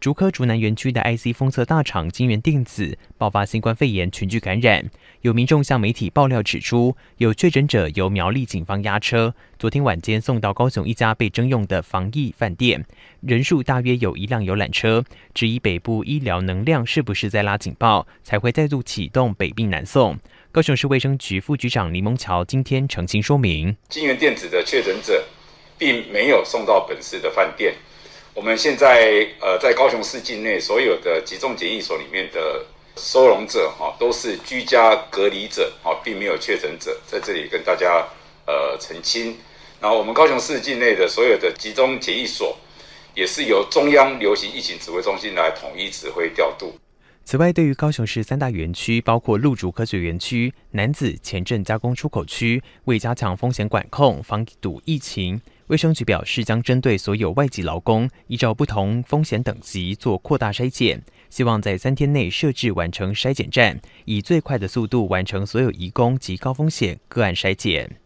竹科竹南园区的 IC 封测大厂金元电子爆发新冠肺炎群聚感染，有民众向媒体爆料指出，有确诊者由苗栗警方押车，昨天晚间送到高雄一家被征用的防疫饭店，人数大约有一辆游览车。质疑北部医疗能量是不是在拉警报，才会再度启动北病南送。高雄市卫生局副局长林孟桥今天澄清说明，金元电子的确诊者并没有送到本市的饭店。我们现在呃在高雄市境内所有的集中检疫所里面的收容者哈都是居家隔离者哈，并没有确诊者，在这里跟大家呃澄清。然后我们高雄市境内的所有的集中检疫所，也是由中央流行疫情指挥中心来统一指挥调度。此外，对于高雄市三大园区，包括陆竹科学园区、男子前镇加工出口区，为加强风险管控、防堵疫情。卫生局表示，将针对所有外籍劳工，依照不同风险等级做扩大筛检，希望在三天内设置完成筛检站，以最快的速度完成所有移工及高风险个案筛检。